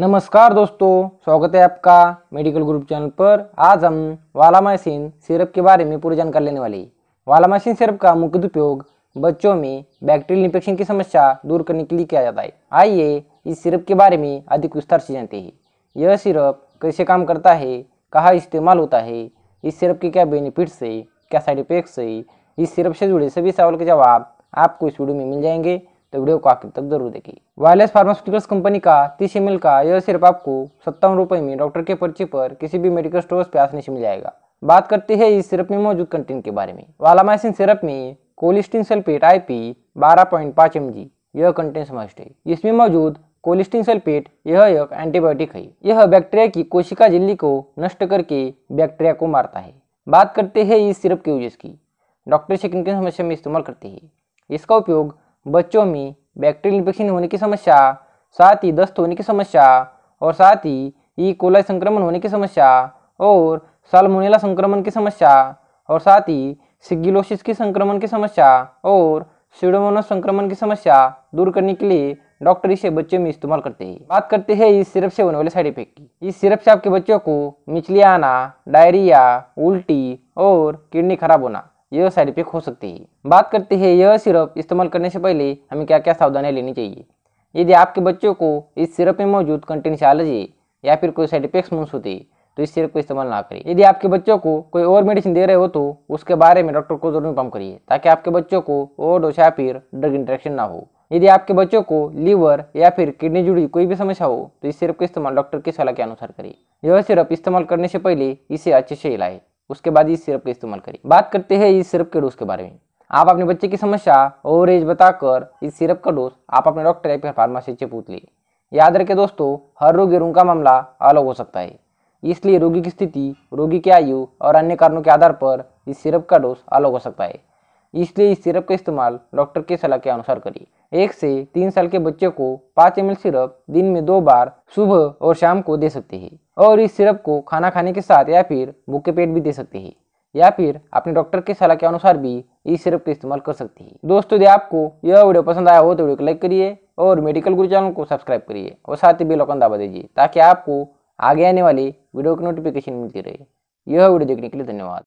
नमस्कार दोस्तों स्वागत है आपका मेडिकल ग्रुप चैनल पर आज हम वालामाइसिन सिरप के बारे में पूरी जानकारी लेने वाले वालामाइसिन सिरप का मुख्य उपयोग बच्चों में बैक्टीरियल इन्फेक्शन की समस्या दूर करने के लिए किया जाता है आइए इस सिरप के बारे में अधिक विस्तार से जानते हैं यह सिरप कैसे काम करता है कहाँ इस्तेमाल होता है इस सिरप के क्या बेनिफिट्स है क्या साइड इफेक्ट्स है इस सिरप से जुड़े सभी सवाल के जवाब आपको इस वीडियो में मिल जाएंगे तो वीडियो को आखिर तक जरूर देखिए वायरलेस फार्मास्यूटिकल्स कंपनी का तीस एम का यह सिर्फ आपको सत्तावन रुपये में डॉक्टर के पर्ची पर किसी भी मेडिकल स्टोर पे आसने से मिल जाएगा बात करते हैं इस सिरप में मौजूद कंटेंट के बारे में वालामाइसिन सिरप में कोलिस्टिन सल्फेट आई पी बारह पॉइंट पाँच एम जी यह कंटेंट समाविष्ट है इसमें मौजूद कोलिस्टिन सल्फेट यह एक एंटीबायोटिक है यह बैक्टीरिया की कोशिका झिल्ली को नष्ट करके बैक्टीरिया को मारता है बात करते हैं इस सिरप के यूजेस की डॉक्टर से किन किन समस्या में इस्तेमाल करते हैं इसका उपयोग बच्चों में बैक्टीरियल इन्फेक्शन होने की समस्या साथ ही दस्त होने की समस्या और साथ ही ई e. कोलाई संक्रमण होने की समस्या और सालमोनेला संक्रमण की समस्या और साथ ही सिग्गिलोसिस की संक्रमण की समस्या और सीडोमोनस संक्रमण की समस्या दूर करने के लिए डॉक्टर इसे बच्चों में इस्तेमाल करते हैं बात करते हैं इस सिरप से होने वाले साइड इफेक्ट की इस सिरप से आपके बच्चों को मिचली आना डायरिया उल्टी और किडनी खराब होना यह साइड इफेक्ट हो सकती है बात करते हैं यह सिरप इस्तेमाल करने से पहले हमें क्या क्या सावधानियाँ लेनी चाहिए यदि आपके बच्चों को इस सिरप में मौजूद कंटेंट एलर्जी या फिर कोई साइड इफेक्ट्स महसूस होते तो इस सिरप को इस्तेमाल ना करें यदि आपके बच्चों को कोई और मेडिसिन दे रहे हो तो उसके बारे में डॉक्टर को जरूर इन्फॉर्म करिए ताकि आपके बच्चों को और डोज या फिर ड्रग इंट्रैक्शन ना हो यदि आपके बच्चों को लीवर या फिर किडनी जुड़ी कोई भी समस्या हो तो इस सिरप का इस्तेमाल डॉक्टर की सलाह के अनुसार करें यह सिरप इस्तेमाल करने से पहले इसे अच्छे से हिलाएं उसके बाद इस सिरप का इस्तेमाल करिए बात करते हैं इस सिरप के डोज के बारे में आप अपने बच्चे की समस्या और एज बताकर इस सिरप का डोज आप अपने डॉक्टर या फिर फार्मासी से पूछ लिए याद रखें दोस्तों हर रोगी रोग का मामला अलग हो सकता है इसलिए रोगी की स्थिति रोगी की आयु और अन्य कारणों के आधार पर इस सिरप का डोज अलग हो सकता है इसलिए इस सिरप का इस्तेमाल डॉक्टर के सलाह के अनुसार करिए एक से तीन साल के बच्चे को पाँच एम सिरप दिन में दो बार सुबह और शाम को दे सकते हैं और इस सिरप को खाना खाने के साथ या फिर भूखे पेट भी दे सकते हैं या फिर अपने डॉक्टर की सलाह के अनुसार भी इस सिरप का इस्तेमाल कर सकते हैं दोस्तों यदि आपको यह वीडियो पसंद आया हो तो वीडियो को लाइक करिए और मेडिकल गुरु चैनल को सब्सक्राइब करिए और साथ ही बेलॉकन दबा दीजिए ताकि आपको आगे आने वाली वीडियो की नोटिफिकेशन मिलती रहे यह वीडियो देखने के लिए धन्यवाद